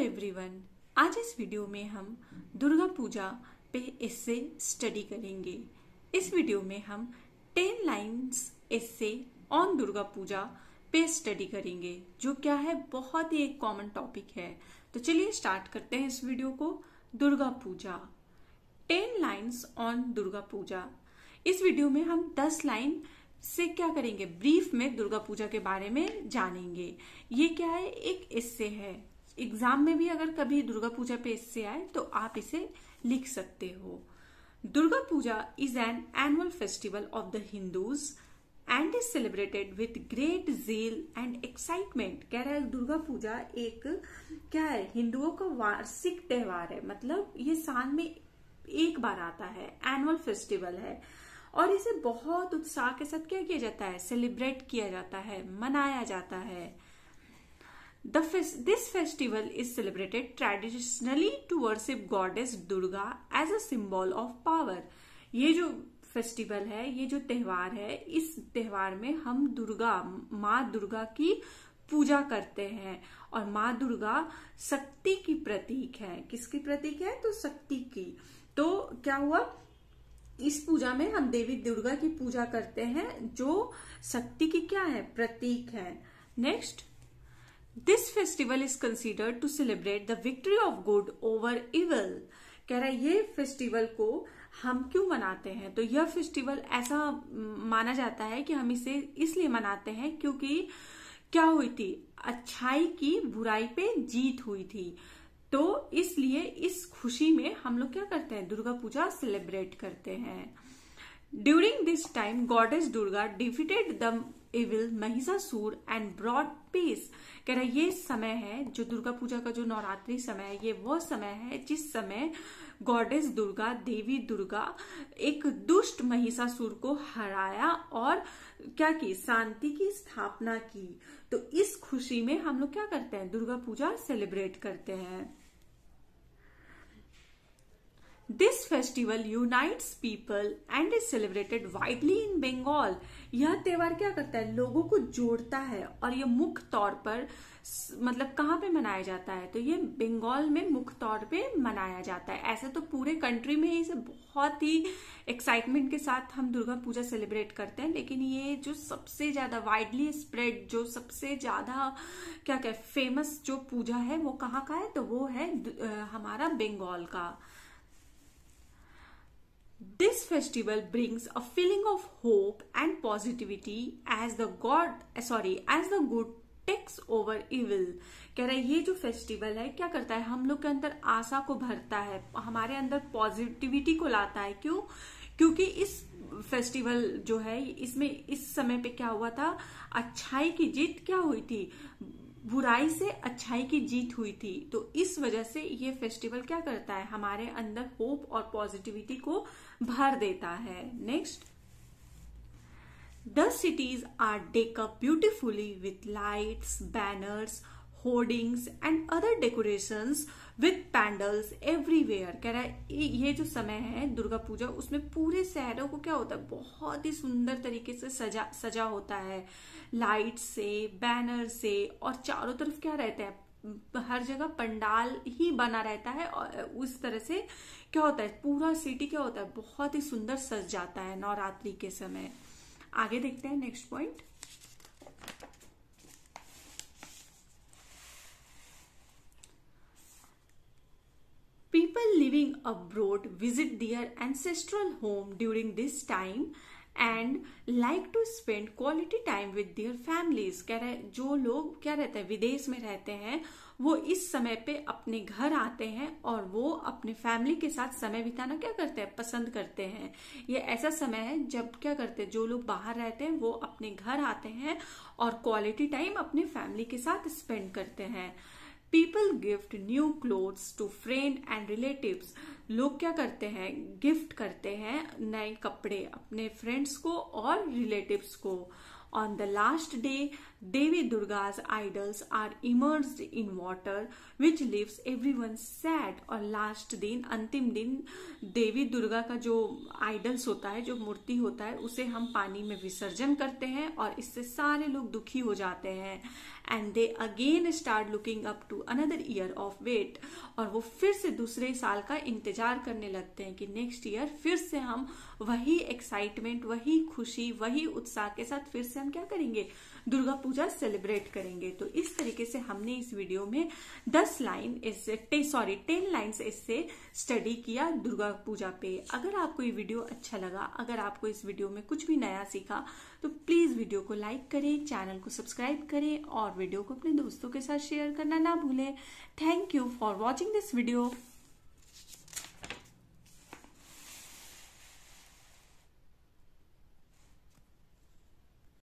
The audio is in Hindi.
एवरीवन आज इस वीडियो में हम दुर्गा पूजा पे इससे स्टडी करेंगे इस वीडियो में हम ten lines essay on Durga Puja पे स्टडी करेंगे जो क्या है बहुत ही एक कॉमन टॉपिक है तो चलिए स्टार्ट करते हैं इस वीडियो को Durga Puja ten lines on Durga Puja इस वीडियो में हम दस लाइन से क्या करेंगे ब्रीफ में दुर्गा पूजा के बारे में जानेंगे ये क्या है एक इससे है एग्जाम में भी अगर कभी दुर्गा पूजा पे इससे आए तो आप इसे लिख सकते हो Durga Puja is an annual festival of the Hindus and is celebrated with great zeal and excitement कह रहा है दुर्गा पूजा एक क्या है हिंदुओं का वार्षिक त्यौहार है मतलब ये साल में एक बार आता है एनुअल फेस्टिवल है और इसे बहुत उत्साह के साथ क्या किया जाता है सेलिब्रेट किया जाता है मनाया जाता है The this festival is celebrated traditionally to worship goddess Durga as a symbol of power. ये जो फेस्टिवल है ये जो त्योहार है इस त्योहार में हम दुर्गा माँ दुर्गा की पूजा करते हैं और माँ दुर्गा शक्ति की प्रतीक है किसकी प्रतीक है तो शक्ति की तो क्या हुआ इस पूजा में हम देवी दुर्गा की पूजा करते हैं जो शक्ति की क्या है प्रतीक है next this festival is considered to celebrate the victory of good over evil कह रहा है ये फेस्टिवल को हम क्यों मनाते हैं तो यह फेस्टिवल ऐसा माना जाता है कि हम इसे इसलिए मनाते हैं क्योंकि क्या हुई थी अच्छाई की बुराई पे जीत हुई थी तो इसलिए इस खुशी में हम लोग क्या करते हैं दुर्गा पूजा सेलिब्रेट करते हैं during this time goddess Durga defeated the evil Mahishasur and brought peace कह रहा है ये समय है जो दुर्गा पूजा का जो नवरात्रि समय है ये वो समय है जिस समय गॉडेस दुर्गा देवी दुर्गा एक दुष्ट महिषासुर को हराया और क्या की शांति की स्थापना की तो इस खुशी में हम लोग क्या करते हैं दुर्गा पूजा सेलिब्रेट करते हैं this festival unites people and is celebrated widely in Bengal यह त्योहार क्या करता है लोगों को जोड़ता है और यह मुख्य तौर पर मतलब कहाँ पे मनाया जाता है तो ये बंगाल में मुख्य तौर पे मनाया जाता है ऐसे तो पूरे कंट्री में इसे बहुत ही एक्साइटमेंट के साथ हम दुर्गा पूजा सेलिब्रेट करते हैं लेकिन ये जो सबसे ज्यादा वाइडली स्प्रेड जो सबसे ज्यादा क्या कह फेमस जो पूजा है वो कहाँ का है तो वो है हमारा बंगाल का festival brings a feeling of hope and positivity as the god eh, sorry as the good takes over evil कह रहा है ये जो फेस्टिवल है क्या करता है हम लोग के अंदर आशा को भरता है हमारे अंदर पॉजिटिविटी को लाता है क्यों क्योंकि इस फेस्टिवल जो है इसमें इस समय पे क्या हुआ था अच्छाई की जीत क्या हुई थी बुराई से अच्छाई की जीत हुई थी तो इस वजह से ये फेस्टिवल क्या करता है हमारे अंदर होप और पॉजिटिविटी को भर देता है next the cities are decked up beautifully with lights banners hoardings and other decorations with pandals everywhere कह रहा है ये जो समय है दुर्गा पूजा उसमें पूरे शहरों को क्या होता है बहुत ही सुंदर तरीके से सजा सजा होता है लाइट से बैनर से और चारों तरफ क्या रहता है हर जगह पंडाल ही बना रहता है और उस तरह से क्या होता है पूरा सिटी क्या होता है बहुत ही सुंदर सज जाता है नवरात्रि के समय आगे देखते हैं next point living abroad visit their ancestral home during this time and like to spend quality time with their families कह रहे जो लोग क्या रहते हैं विदेश में रहते हैं वो इस समय पे अपने घर आते हैं और वो अपने फैमिली के साथ समय बिताना क्या करते हैं पसंद करते हैं ये ऐसा समय है जब क्या करते हैं जो लोग बाहर रहते हैं वो अपने घर आते हैं और क्वालिटी टाइम अपने फैमिली के साथ स्पेंड करते हैं people gift new clothes to friend and relatives लोग क्या करते हैं गिफ्ट करते हैं नए कपड़े अपने फ्रेंड्स को और रिलेटिव्स को On the last day, Devi Durga's idols are immersed in water, which leaves everyone sad. और लास्ट दिन अंतिम दिन देवी दुर्गा का जो आइडल्स होता है जो मूर्ति होता है उसे हम पानी में विसर्जन करते हैं और इससे सारे लोग दुखी हो जाते हैं and they again start looking up to another year of wait और वो फिर से दूसरे साल का इंतजार करने लगते हैं कि नेक्स्ट ईयर फिर से हम वही एक्साइटमेंट वही खुशी वही उत्साह के साथ फिर से हम क्या करेंगे दुर्गा पूजा सेलिब्रेट करेंगे तो इस तरीके से हमने इस वीडियो में दस line essay sorry ten line essay study किया दुर्गा पूजा पे अगर आपको ये वीडियो अच्छा लगा अगर आपको इस वीडियो में कुछ भी नया सीखा तो प्लीज वीडियो को लाइक करें चैनल को सब्सक्राइब करें और वीडियो को अपने दोस्तों के साथ शेयर करना ना भूलें thank you for watching this video